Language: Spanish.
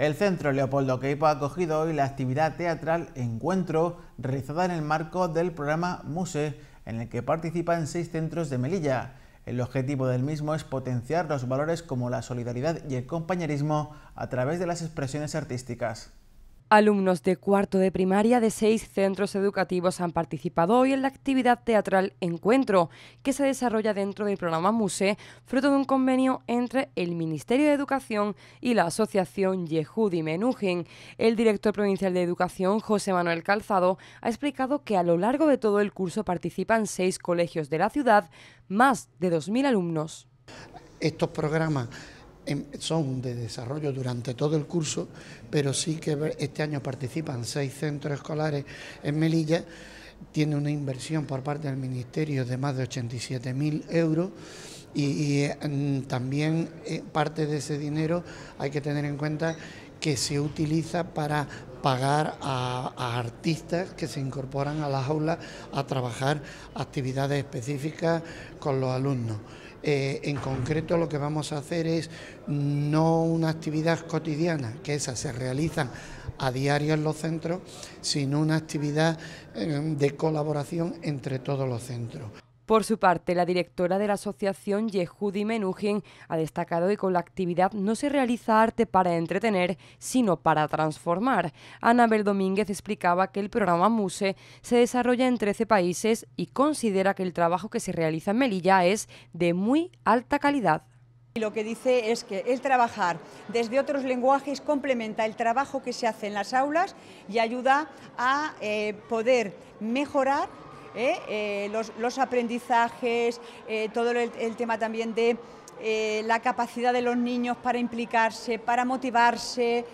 El Centro Leopoldo Queipo ha acogido hoy la actividad teatral Encuentro, realizada en el marco del programa MUSE, en el que participan seis centros de Melilla. El objetivo del mismo es potenciar los valores como la solidaridad y el compañerismo a través de las expresiones artísticas. Alumnos de cuarto de primaria de seis centros educativos han participado hoy en la actividad teatral Encuentro, que se desarrolla dentro del programa MUSE, fruto de un convenio entre el Ministerio de Educación y la Asociación Yehudi Menuhin. El director provincial de Educación, José Manuel Calzado, ha explicado que a lo largo de todo el curso participan seis colegios de la ciudad, más de 2.000 alumnos. Estos programas Em, son de desarrollo durante todo el curso, pero sí que este año participan seis centros escolares en Melilla. Tiene una inversión por parte del Ministerio de más de 87.000 euros y, em, también eh, parte de ese dinero hay que tener en cuenta que se utiliza para pagar a, artistas que se incorporan a las aulas a trabajar actividades específicas con los alumnos. Eh, en concreto lo que vamos a hacer es no una actividad cotidiana, que esas se realizan a diario en los centros, sino una actividad eh, de colaboración entre todos los centros. Por su parte, la directora de la asociación, Yehudi Menuhin, ha destacado que con la actividad no se realiza arte para entretener, sino para transformar. Anabel Domínguez explicaba que el programa MUSE se desarrolla en 13 países y considera que el trabajo que se realiza en Melilla es de muy alta calidad. lo que dice es que el trabajar desde otros lenguajes complementa el trabajo que se hace en las aulas y ayuda a eh, poder mejorar ¿eh? Eh, los, aprendizajes, eh, todo el, tema también de... la capacidad de los niños para implicarse, para motivarse.